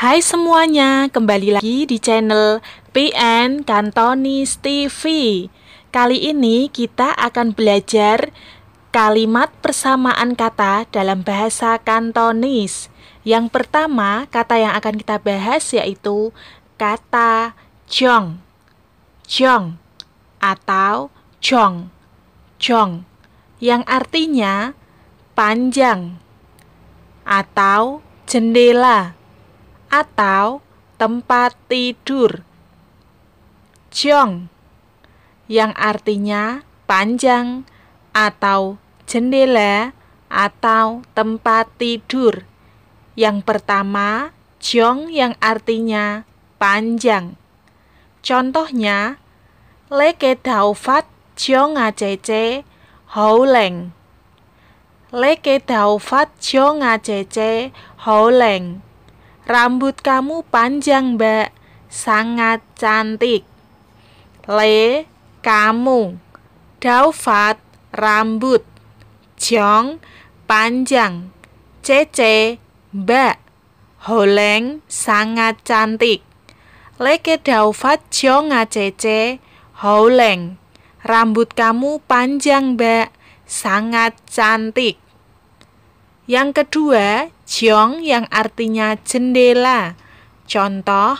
Hai semuanya, kembali lagi di channel PN Kantonis TV. Kali ini kita akan belajar kalimat persamaan kata dalam bahasa Kantonis. Yang pertama, kata yang akan kita bahas yaitu kata jong. Jong atau jong. Jong yang artinya panjang atau jendela atau tempat tidur. Jong yang artinya panjang atau jendela atau tempat tidur. Yang pertama, jong yang artinya panjang. Contohnya, leke daufat jong ngacece hauleng. Leke daufat jong ngacece hauleng. Rambut kamu panjang, Mbak. Sangat cantik. Le, kamu. Daufat, rambut. Jong, panjang. Cece, Mbak. Holeng, sangat cantik. Leke daufat jong ah, cece, holeng. Rambut kamu panjang, Mbak. Sangat cantik. Yang kedua, Jong yang artinya jendela. Contoh,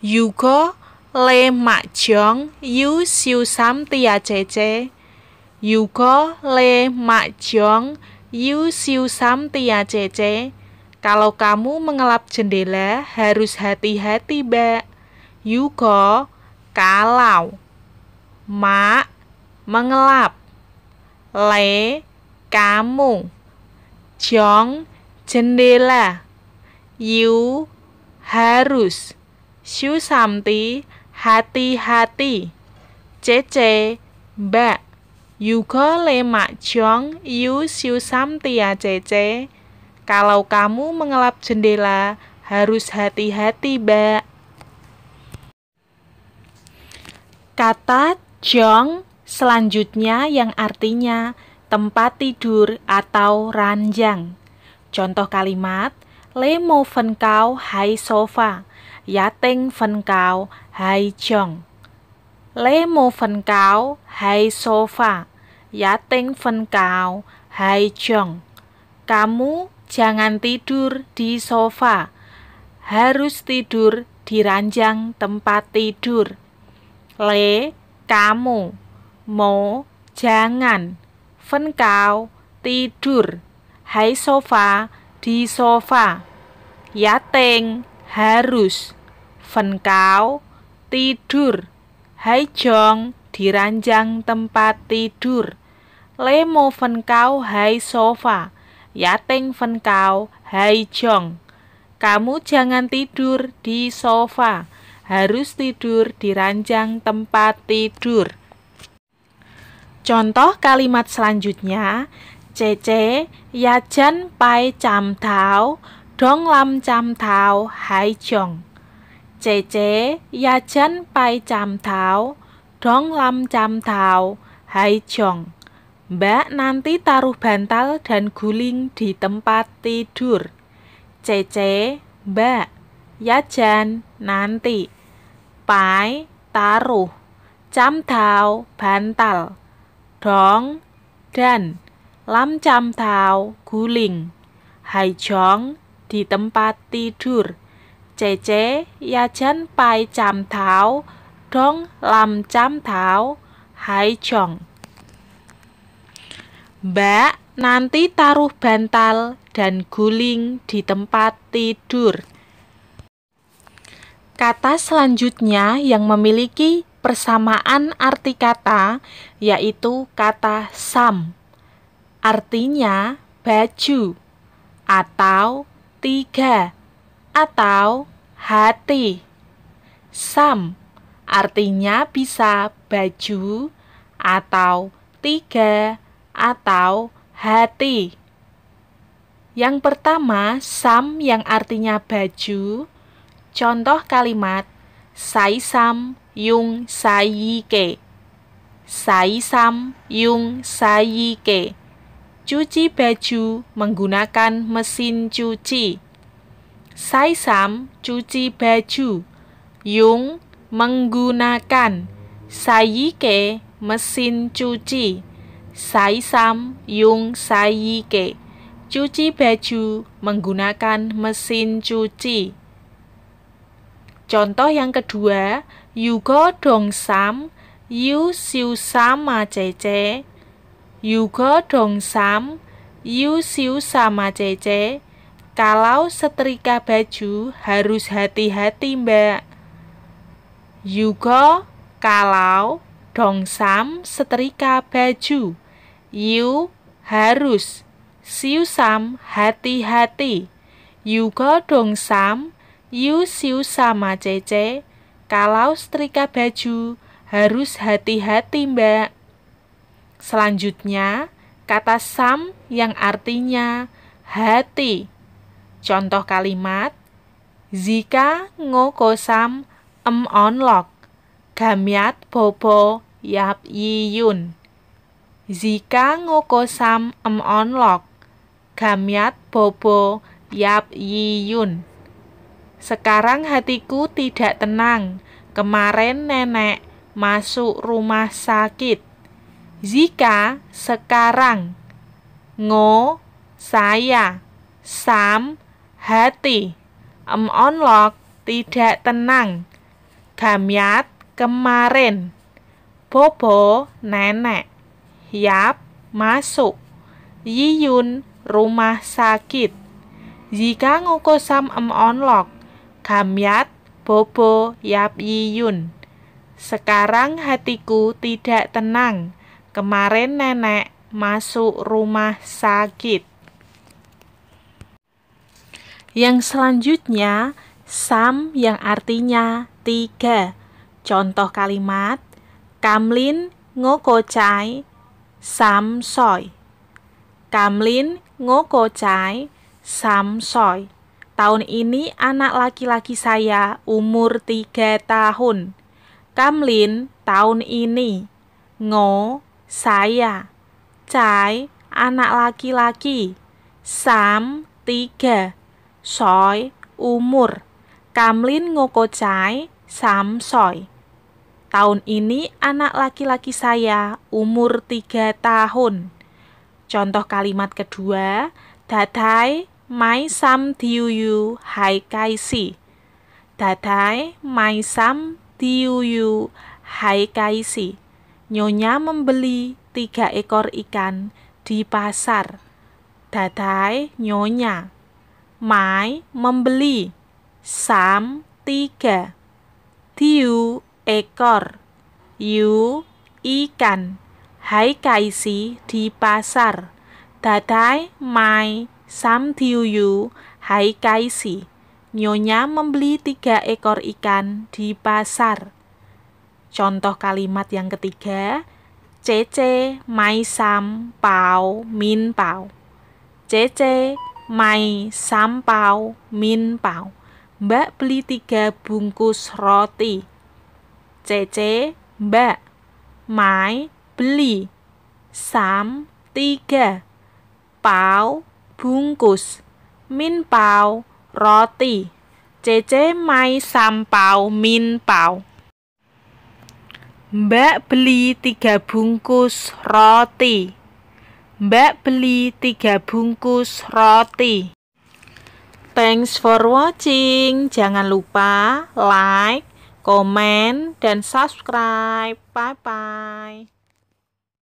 Yuko le mak jong yu siu sam tia cece. Yuko le mak jong yu siu sam tia cece. Kalau kamu mengelap jendela harus hati-hati, Mbak. Yuko kalau mak mengelap le kamu jong jendela you harus shu samti hati-hati cece mbak le lemak jong shu samti ya, cece. Kalau kamu mengelap jendela, harus hati-hati, mbak. Kata jong selanjutnya yang artinya tempat tidur atau ranjang. Contoh kalimat, le mo phân cao hai sofa, ya teng phân cao hai jong. Le mo phân cao hai sofa, ya teng phân cao hai jong. Kamu jangan tidur di sofa, harus tidur di ranjang tempat tidur. Le, kamu, mau jangan, fen kau, tidur hai sofa, di sofa. Yateng, harus. Venkau, tidur. Hai jong, di ranjang tempat tidur. Lemo venkau hai sofa. Yateng venkau hai jong. Kamu jangan tidur di sofa. Harus tidur di ranjang tempat tidur. Contoh kalimat selanjutnya cece, yajan pai cham thảo, dong lam cham thảo hai chong. Cece, yajan pai cham thảo, dong lam cham thảo hai chong. Mbak nanti taruh bantal dan guling di tempat tidur. Cece, mbak, yajan, nanti. Pai, taruh. Cam thao, bantal. Dong, dan. Lam Cham tau guling. Hai Chong di tempat tidur. Cece Yajan Pai Cham tau Dong Lam Cham tau Hai Chong. Mbak, nanti taruh bantal dan guling di tempat tidur. Kata selanjutnya yang memiliki persamaan arti kata yaitu kata sam artinya baju, atau tiga, atau hati. Sam artinya bisa baju, atau tiga, atau hati. Yang pertama, sam yang artinya baju. Contoh kalimat, sai sam yung sai ke. Sai sam yung sai ke cuci baju menggunakan mesin cuci. Saisam cuci baju. Yung menggunakan. Sayike mesin cuci. Saisam yung sayike. Cuci baju menggunakan mesin cuci. Contoh yang kedua, Yugo Sam Yu siu sama cece, dong sam, Yu Siu sama Cece, kalau setrika baju harus hati-hati mbak. Yugo, kalau dong sam setrika baju, Yu harus, Siu Sam hati-hati. dong sam, Yu Siu sama Cece, kalau setrika baju harus hati-hati mbak. Selanjutnya, kata sam yang artinya hati. Contoh kalimat, Zika sam em onlok, gamyat bobo yap yiyun. Zika sam em onlok, gamyat bobo yap yiyun. Sekarang hatiku tidak tenang, kemarin nenek masuk rumah sakit. Jika sekarang. Ngo saya. Sam hati. Emonlok tidak tenang. Gamyat kemarin. Bobo nenek. Yap masuk. Yiyun rumah sakit. Jika sam sam emonlok. Gamyat Bobo Yap Yiyun. Sekarang hatiku tidak tenang. Kemarin nenek masuk rumah sakit. Yang selanjutnya, sam yang artinya tiga. Contoh kalimat, Kamlin ngokocai sam soy. Kamlin ngokocai sam soy. Tahun ini anak laki-laki saya umur tiga tahun. Kamlin tahun ini. Ngo saya. Cai, anak laki-laki. Sam, tiga. Soy, umur. Kamlin ngoko cai, sam soy. Tahun ini anak laki-laki saya umur tiga tahun. Contoh kalimat kedua, Dadai mai sam diuyu hai kaisi. Dadai mai sam diuyu hai kaisi. Nyonya membeli tiga ekor ikan di pasar. Dadai Nyonya. Mai membeli. Sam tiga. Tiu ekor. Yu ikan. Hai Kaisi di pasar. Dadai Mai Sam Tiu Yu Hai Kaisi. Nyonya membeli tiga ekor ikan di pasar. Contoh kalimat yang ketiga, Cece, mai sam, pao, min pao. Cece, mai sam, pao, min pao. Mbak beli tiga bungkus roti. Cece, mbak. Mai, beli. Sam, tiga. Pao, bungkus. Min pao, roti. Cece, mai sam, pao, min pao. Mbak beli tiga bungkus roti. Mbak beli tiga bungkus roti. Thanks for watching. Jangan lupa like, comment, dan subscribe. Bye-bye.